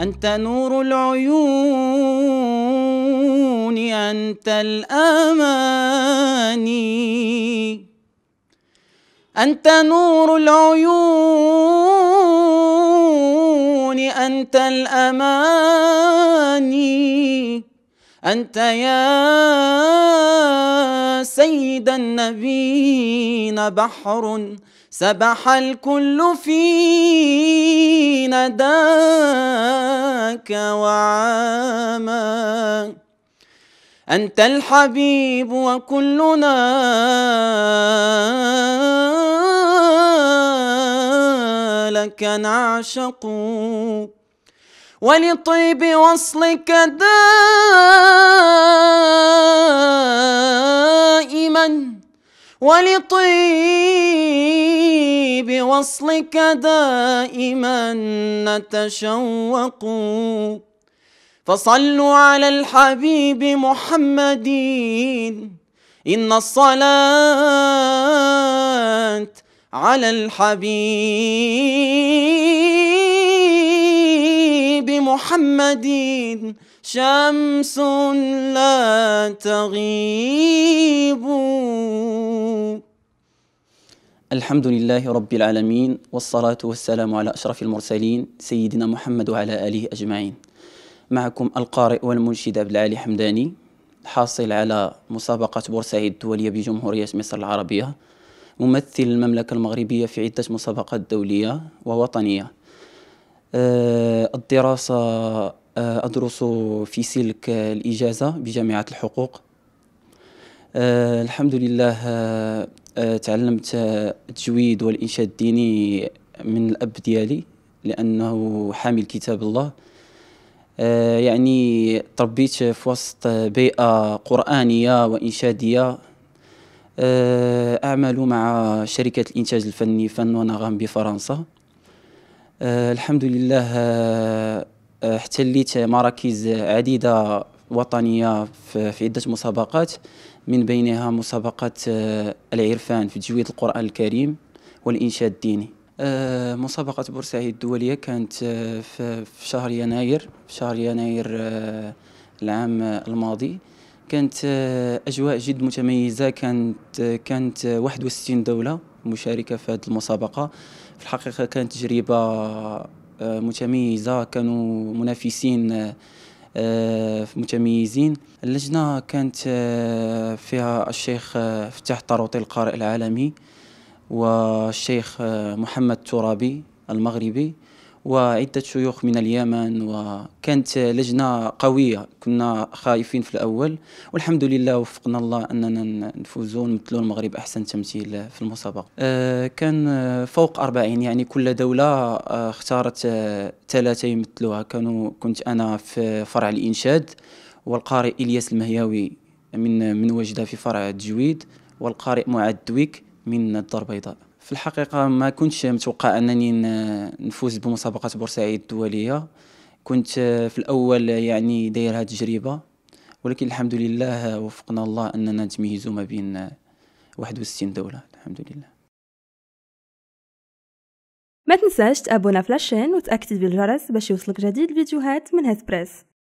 أنت نور العيون أنت الأماني أنت نور العيون أنت الأماني أنت يا سيد النبيين بحر سبح الكل في نداك وعاما أنت الحبيب وكلنا لك نعشق ولطيب وصلك دار ولطيب وصلك دائما نتشوق فصلوا على الحبيب محمد إن الصلاة على الحبيب محمد شمس لا تغيب الحمد لله رب العالمين والصلاة والسلام على أشرف المرسلين سيدنا محمد وعلى آله أجمعين معكم القارئ والمنشد عبد العالي حمداني حاصل على مسابقة بورسعيد الدولية بجمهورية مصر العربية ممثل المملكة المغربية في عدة مسابقات دولية ووطنية آه، الدراسة آه، أدرس في سلك الإجازة بجامعة الحقوق آه، الحمد لله تعلمت التجويد والإنشاد الديني من الأب ديالي لأنه حامل كتاب الله يعني تربيت في وسط بيئة قرآنية وإنشادية أعمل مع شركة الإنتاج الفني فن ونغم بفرنسا آه الحمد لله آه احتليت آه، مراكز عديدة وطنية في, في عدة مسابقات من بينها مسابقة آه العرفان في تجويد القرآن الكريم والإنشاد الديني آه، مسابقة بورسعيد الدولية كانت آه، في, في شهر يناير في شهر يناير العام الماضي كانت أجواء جد متميزة كانت كانت 61 دولة مشاركة في هذه المسابقة في الحقيقه كانت تجربه آه، متميزه كانوا منافسين آه، آه، متميزين اللجنه كانت فيها الشيخ فتح طروطي القارئ العالمي والشيخ محمد ترابي المغربي وعدة شيوخ من اليمن وكانت لجنة قوية كنا خايفين في الأول والحمد لله وفقنا الله أننا نفوزوا ونمثلوا المغرب أحسن تمثيل في المسابقة آه، كان فوق أربعين يعني كل دولة آه، اختارت آه، ثلاثة يمثلوها كانوا كنت أنا في فرع الإنشاد والقارئ إلياس المهياوي من من وجدة في فرع الجويد والقارئ معاد دويك من الدار البيضاء في الحقيقة ما كنتش متوقع أنني نفوز بمسابقة بورسعيد الدولية كنت في الأول يعني داير هذه التجربة ولكن الحمد لله وفقنا الله أننا نتميزوا ما بين 61 دولة الحمد لله ما تنساش تابونا في لاشين وتأكد بالجرس باش يوصلك جديد الفيديوهات من هاد بريس